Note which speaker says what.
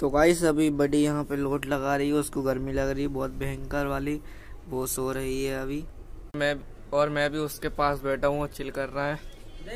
Speaker 1: तो गाई अभी बड़ी यहाँ पे लोट लगा रही है उसको गर्मी लग रही है बहुत भयंकर वाली
Speaker 2: वो सो रही है अभी मैं और मैं भी उसके पास बैठा हूँ चिल कर रहा है